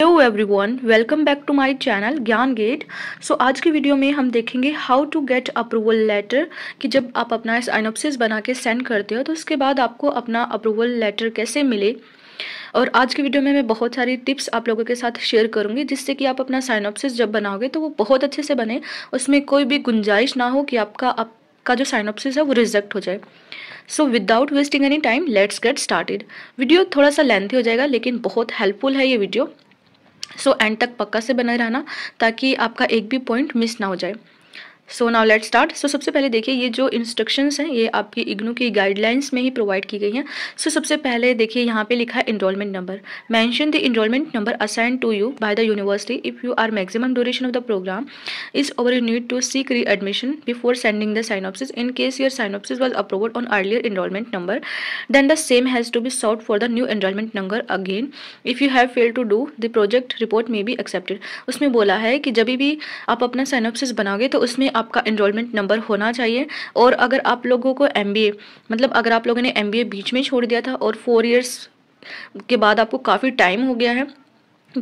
Hello everyone welcome back to my channel Gyan get so आज की video में हम देखेंगे how to get approval letter कि जब आप अपना साइनोपसिस बना के सेंड करते हो तो उसके बाद आपको अपना अप्रूवल लेटर कैसे मिले और आज की वीडियो में मैं बहुत सारी टिप्स आप लोगों के साथ शेयर करूंगी जिससे कि आप अपना साइनोपसिस जब बनाओगे तो वो बहुत अच्छे से बने उसमें कोई भी गुंजाइश ना हो कि आपका आपका जो साइनोपसिस है वो रिजेक्ट हो जाए so without wasting any time let's get started video थोड़ा सा लेंथी हो जाएगा लेकिन बहुत हेल्पफुल है ये वीडियो सो एंड तक पक्का से बने रहना ताकि आपका एक भी पॉइंट मिस ना हो जाए so now let start so सबसे पहले देखिए ये जो इंस्ट्रक्शंस हैं ये आपकी इग्नू की गाइडलाइंस में ही प्रोवाइड की गई हैं सो so, सबसे पहले देखिए यहाँ पे लिखा है enrolment number mention the enrolment number assign to you by the university if you are maximum duration of the programme is over you need to seek readmission before sending the synopsis in case your synopsis was approved on earlier enrolment number then the same has to be sought for the new enrolment number again if you have fail to do the project report may be accepted उसमें बोला है कि जब भी आप अपना synopsis बनाओगे तो उसमें आपका इनरोलमेंट नंबर होना चाहिए और अगर आप लोगों को एम मतलब अगर आप लोगों ने एम बीच में छोड़ दिया था और फोर ईयर्स के बाद आपको काफ़ी टाइम हो गया है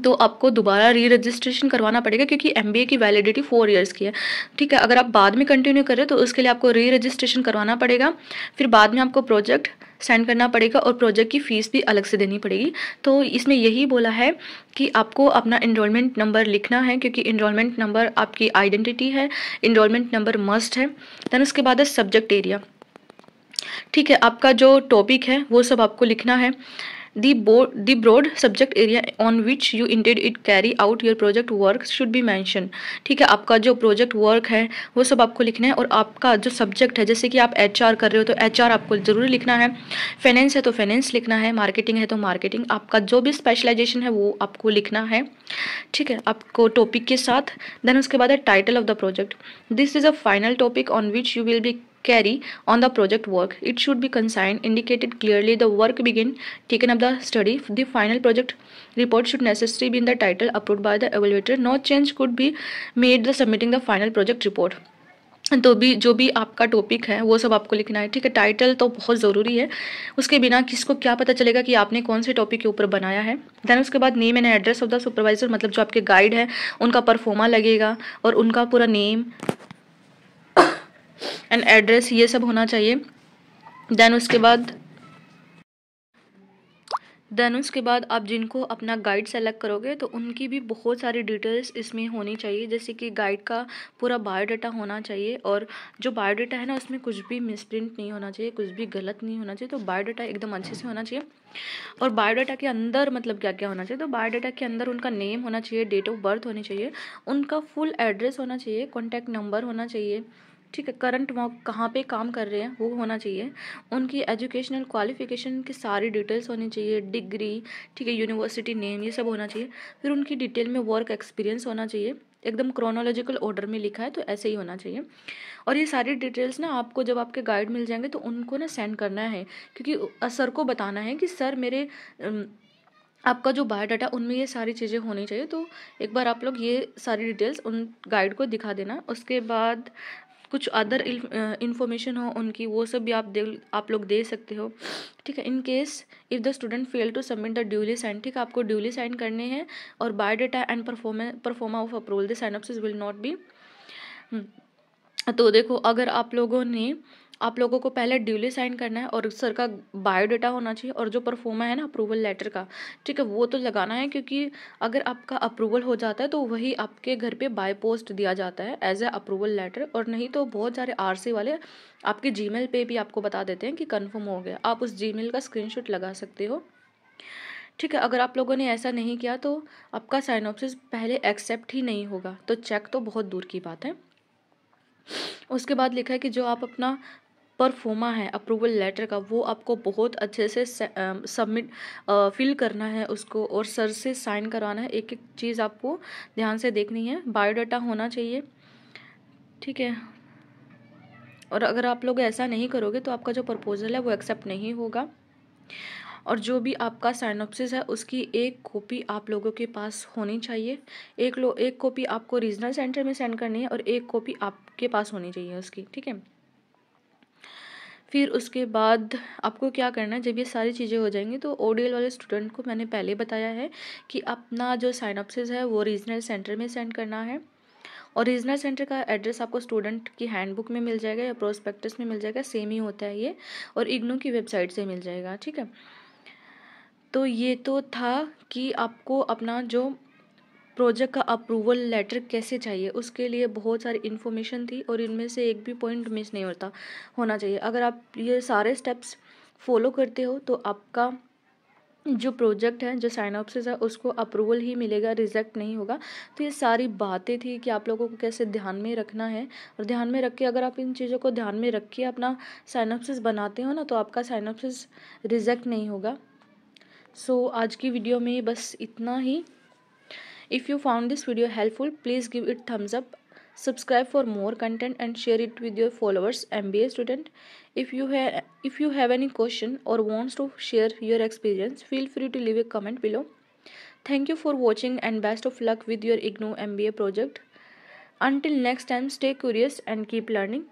तो आपको दोबारा री रजिस्ट्रेशन करवाना पड़ेगा क्योंकि एम की वैलिडिटी फोर ईयर्स की है ठीक है अगर आप बाद में कंटिन्यू करें तो उसके लिए आपको री रजिस्ट्रेशन करवाना पड़ेगा फिर बाद में आपको प्रोजेक्ट सेंड करना पड़ेगा और प्रोजेक्ट की फ़ीस भी अलग से देनी पड़ेगी तो इसमें यही बोला है कि आपको अपना इनरोलमेंट नंबर लिखना है क्योंकि इनरोलमेंट नंबर आपकी आइडेंटिटी है इनरोलमेंट नंबर मस्ट है दैन उसके बाद है सब्जेक्ट एरिया ठीक है आपका जो टॉपिक है वो सब आपको लिखना है The, the broad subject area on which you intend it carry out your project work should be mention ठीक है आपका जो प्रोजेक्ट वर्क है वो सब आपको लिखना है और आपका जो सब्जेक्ट है जैसे कि आप एच आर कर रहे हो तो एच आर आपको ज़रूर लिखना है फाइनेंस है तो फाइनेंस लिखना है मार्केटिंग है तो मार्केटिंग आपका जो भी स्पेशलाइजेशन है वो आपको लिखना है ठीक है आपको टॉपिक के साथ देन उसके बाद है title of the project this is a final topic on which you will be carry on the project work. It should be consigned indicated clearly the work begin, taken up the study. The final project report should necessarily be in the title approved by the evaluator. No change could be made the submitting the final project report. तो भी जो भी आपका topic है वो सब आपको लिखना है ठीक है टाइटल तो बहुत ज़रूरी है उसके बिना किसको क्या पता चलेगा कि आपने कौन से टॉपिक के ऊपर बनाया है देन उसके बाद name and address of the supervisor मतलब जो आपके गाइड है उनका परफॉर्मा लगेगा और उनका पूरा नेम एंड एड्रेस ये सब होना चाहिए देन उसके बाद देन उसके बाद आप जिनको अपना गाइड सेलेक्ट करोगे तो उनकी भी बहुत सारी डिटेल्स इसमें होनी चाहिए जैसे कि गाइड का पूरा बायोडाटा होना चाहिए और जो बायोडाटा है ना उसमें कुछ भी मिसप्रिंट नहीं होना चाहिए कुछ भी गलत नहीं होना चाहिए तो बायोडाटा एकदम अच्छे से होना चाहिए और बायोडाटा के अंदर मतलब क्या क्या होना चाहिए तो बायोडाटा के अंदर उनका नेम होना चाहिए डेट ऑफ बर्थ होनी चाहिए उनका फुल एड्रेस होना चाहिए कॉन्टैक्ट नंबर होना चाहिए ठीक है करंट वर्क कहाँ पे काम कर रहे हैं वो होना चाहिए उनकी एजुकेशनल क्वालिफिकेशन की सारी डिटेल्स होनी चाहिए डिग्री ठीक है यूनिवर्सिटी नेम ये सब होना चाहिए फिर उनकी डिटेल में वर्क एक्सपीरियंस होना चाहिए एकदम क्रोनोलॉजिकल ऑर्डर में लिखा है तो ऐसे ही होना चाहिए और ये सारी डिटेल्स ना आपको जब आपके गाइड मिल जाएंगे तो उनको ना सेंड करना है क्योंकि सर को बताना है कि सर मेरे आपका जो बायोडाटा उनमें ये सारी चीज़ें होनी चाहिए तो एक बार आप लोग ये सारी डिटेल्स उन गाइड को दिखा देना उसके बाद कुछ अदर इंफॉर्मेशन हो उनकी वो सब भी आप दे आप लोग दे सकते हो ठीक है in case if the student fail to submit the duly sign ठीक है आपको ड्यूली साइन करने हैं और data and perform proforma of approval the synopsis will not be तो देखो अगर आप लोगों ने आप लोगों को पहले ड्यूली साइन करना है और सर का बायोडाटा होना चाहिए और जो परफॉर्मा है ना अप्रूवल लेटर का ठीक है वो तो लगाना है क्योंकि अगर आपका अप्रूवल हो जाता है तो वही आपके घर पे बाय पोस्ट दिया जाता है एज ए अप्रूवल लेटर और नहीं तो बहुत सारे आर वाले आपके जी मेल भी आपको बता देते हैं कि कन्फर्म हो गया आप उस जी का स्क्रीन लगा सकते हो ठीक है अगर आप लोगों ने ऐसा नहीं किया तो आपका साइनोपसिस पहले एक्सेप्ट ही नहीं होगा तो चेक तो बहुत दूर की बात है उसके बाद लिखा है कि जो आप अपना परफोमा है अप्रूवल लेटर का वो आपको बहुत अच्छे से सबमिट फिल करना है उसको और सर से साइन करवाना है एक एक चीज़ आपको ध्यान से देखनी है बायोडाटा होना चाहिए ठीक है और अगर आप लोग ऐसा नहीं करोगे तो आपका जो प्रपोज़ल है वो एक्सेप्ट नहीं होगा और जो भी आपका साइनोपसिस है उसकी एक कॉपी आप लोगों के पास होनी चाहिए एक लो एक कॉपी आपको रीजनल सेंटर में सेंड करनी है और एक कॉपी आपके पास होनी चाहिए उसकी ठीक है फिर उसके बाद आपको क्या करना है जब ये सारी चीज़ें हो जाएंगी तो ओ वाले स्टूडेंट को मैंने पहले बताया है कि अपना जो साइनअप्सिस है वो रीजनल सेंटर में सेंड करना है और रीजनल सेंटर का एड्रेस आपको स्टूडेंट की हैंडबुक में मिल जाएगा या प्रोस्पेक्टस में मिल जाएगा सेम ही होता है ये और इग्नू की वेबसाइट से मिल जाएगा ठीक है तो ये तो था कि आपको अपना जो प्रोजेक्ट का अप्रूवल लेटर कैसे चाहिए उसके लिए बहुत सारी इन्फॉर्मेशन थी और इनमें से एक भी पॉइंट मिस नहीं होता होना चाहिए अगर आप ये सारे स्टेप्स फॉलो करते हो तो आपका जो प्रोजेक्ट है जो साइनॉप्सिस है उसको अप्रूवल ही मिलेगा रिजेक्ट नहीं होगा तो ये सारी बातें थी कि आप लोगों को कैसे ध्यान में रखना है और ध्यान में रख के अगर आप इन चीज़ों को ध्यान में रख के अपना साइनॉप्सिस बनाते हो ना तो आपका साइनॉप्सिस रिजेक्ट नहीं होगा सो so, आज की वीडियो में बस इतना ही If you found this video helpful, please give it thumbs up, subscribe for more content and share it with your followers MBA student. If you, ha if you have any question or wants to share your experience, feel free to leave a comment below. Thank you for watching and best of luck with your IGNU MBA project. Until next time, stay curious and keep learning.